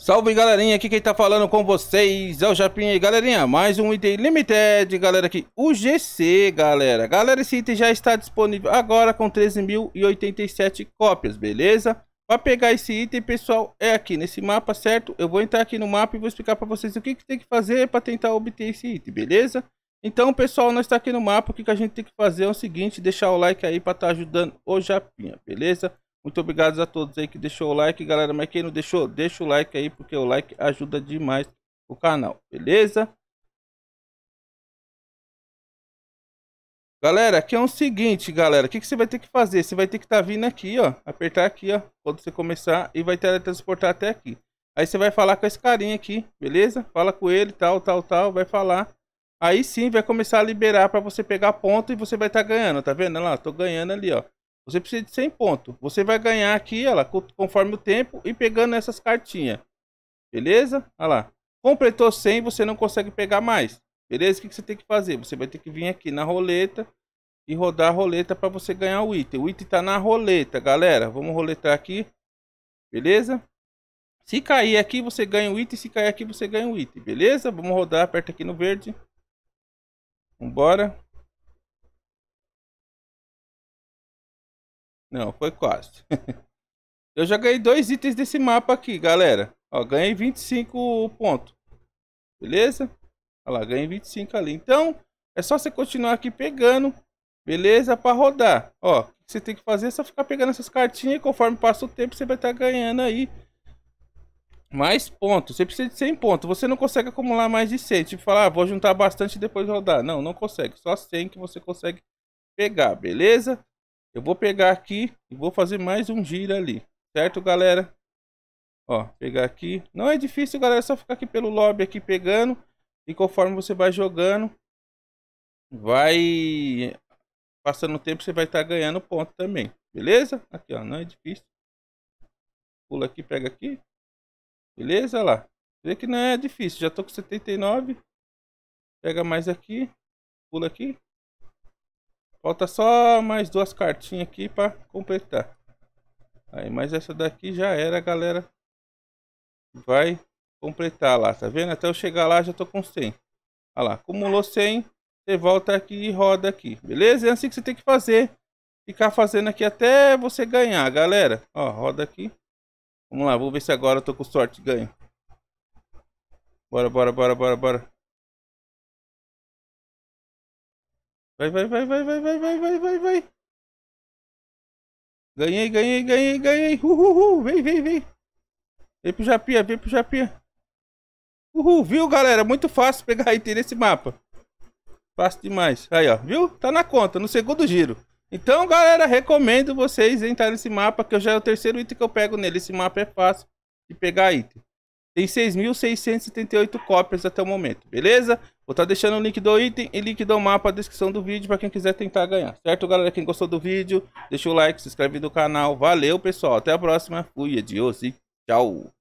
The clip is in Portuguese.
Salve galerinha, aqui quem tá falando com vocês é o Japinha e galerinha, mais um item limited, galera aqui, o GC, galera. Galera, esse item já está disponível agora com 13.087 cópias, beleza? Para pegar esse item, pessoal, é aqui nesse mapa, certo? Eu vou entrar aqui no mapa e vou explicar para vocês o que, que tem que fazer para tentar obter esse item, beleza? Então, pessoal, nós está aqui no mapa, o que, que a gente tem que fazer é o seguinte, deixar o like aí para estar tá ajudando o Japinha, beleza? Muito obrigado a todos aí que deixou o like, galera. Mas quem não deixou, deixa o like aí, porque o like ajuda demais o canal, beleza? Galera, aqui é o seguinte, galera. O que, que você vai ter que fazer? Você vai ter que estar tá vindo aqui, ó. Apertar aqui, ó. Quando você começar e vai teletransportar até aqui. Aí você vai falar com esse carinha aqui, beleza? Fala com ele, tal, tal, tal. Vai falar. Aí sim vai começar a liberar para você pegar ponto e você vai estar tá ganhando, tá vendo? Olha lá, tô ganhando ali, ó. Você precisa de 100 pontos. Você vai ganhar aqui, ela conforme o tempo e pegando essas cartinhas. Beleza? Olha lá. Completou 100, você não consegue pegar mais. Beleza? O que, você tem que fazer? Você vai ter que vir aqui na roleta e rodar a roleta para você ganhar o item. O item está na roleta, galera. Vamos roletar aqui. Beleza? Se cair aqui, você ganha o item. Se cair aqui, você ganha o item. Beleza? Vamos rodar. Aperta aqui no verde. Vambora. Não, foi quase. eu já ganhei dois itens desse mapa aqui, galera. Ó, ganhei 25 pontos. Beleza? Olha lá, ganhei 25 ali. Então, é só você continuar aqui pegando. Beleza? Para rodar. Ó, o que você tem que fazer é só ficar pegando essas cartinhas. E conforme passa o tempo, você vai estar tá ganhando aí mais pontos. Você precisa de 100 pontos. Você não consegue acumular mais de 100. Tipo, falar, ah, vou juntar bastante e depois rodar. Não, não consegue. Só 100 que você consegue pegar, beleza? Eu vou pegar aqui e vou fazer mais um giro ali. Certo, galera? Ó, pegar aqui. Não é difícil, galera. É só ficar aqui pelo lobby aqui pegando. E conforme você vai jogando, vai passando o tempo, você vai estar tá ganhando ponto também. Beleza? Aqui, ó. Não é difícil. Pula aqui, pega aqui. Beleza? Olha lá. Vê que não é difícil. Já tô com 79. Pega mais aqui. Pula aqui. Falta só mais duas cartinhas aqui para completar. Aí, mas essa daqui já era, galera. Vai completar lá, tá vendo? Até eu chegar lá já tô com 100. Olha lá, acumulou 100, você volta aqui e roda aqui, beleza? É assim que você tem que fazer. Ficar fazendo aqui até você ganhar, galera. Ó, roda aqui. Vamos lá, vou ver se agora eu tô com sorte e ganho. Bora, bora, bora, bora, bora. Vai, vai, vai, vai, vai, vai, vai, vai, vai, vai. Ganhei, ganhei, ganhei, ganhei. Uhul, vem, vem, vem. Vem pro Japia, vem pro Japia! Uhul, viu, galera? Muito fácil pegar item nesse mapa. Fácil demais. Aí, ó, viu? Tá na conta, no segundo giro. Então, galera, recomendo vocês entrarem nesse mapa, que eu já é o terceiro item que eu pego nele. Esse mapa é fácil de pegar item. Tem 6.678 cópias até o momento, beleza? Vou estar tá deixando o link do item e link do mapa na descrição do vídeo para quem quiser tentar ganhar. Certo, galera? Quem gostou do vídeo, deixa o like, se inscreve no canal. Valeu, pessoal. Até a próxima. Fui, adiós e tchau.